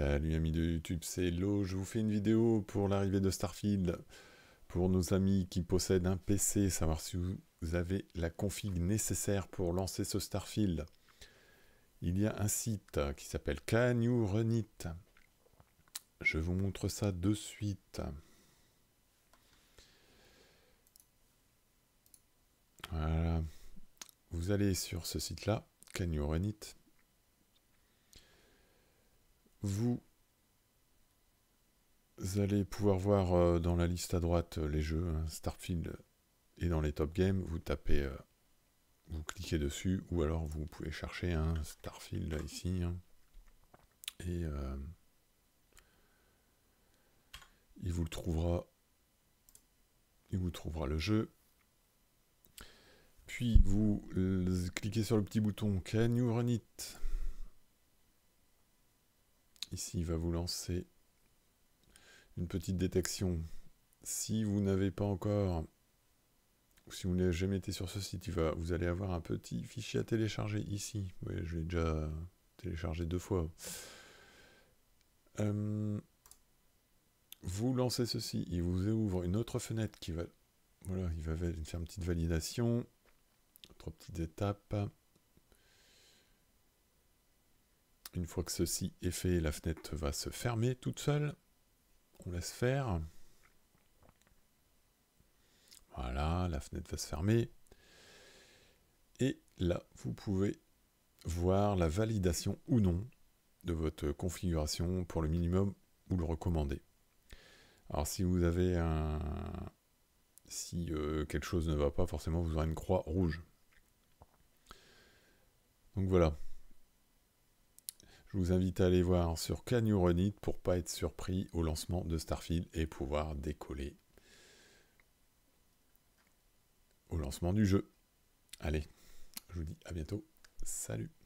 Salut amis de YouTube, c'est Lo, je vous fais une vidéo pour l'arrivée de Starfield. Pour nos amis qui possèdent un PC, savoir si vous avez la config nécessaire pour lancer ce Starfield. Il y a un site qui s'appelle Can You Run It. Je vous montre ça de suite. Voilà. Vous allez sur ce site-là, Can You Run It vous allez pouvoir voir euh, dans la liste à droite euh, les jeux. Hein, Starfield et dans les top games. Vous tapez, euh, vous cliquez dessus ou alors vous pouvez chercher un hein, Starfield là, ici. Hein. et il vous le trouvera. Il vous trouvera le jeu. Puis vous cliquez sur le petit bouton Can you run it Ici, il va vous lancer une petite détection. Si vous n'avez pas encore, si vous n'avez jamais été sur ce site, vous allez avoir un petit fichier à télécharger ici. Oui, je l'ai déjà téléchargé deux fois. Euh, vous lancez ceci, il vous ouvre une autre fenêtre qui va... Voilà, il va faire une petite validation, trois petites étapes. Une fois que ceci est fait, la fenêtre va se fermer toute seule. On laisse faire. Voilà, la fenêtre va se fermer. Et là, vous pouvez voir la validation ou non de votre configuration pour le minimum ou le recommandé. Alors si vous avez un... Si euh, quelque chose ne va pas, forcément vous aurez une croix rouge. Donc voilà, je vous invite à aller voir sur Canyon pour pas être surpris au lancement de Starfield et pouvoir décoller au lancement du jeu. Allez, je vous dis à bientôt. Salut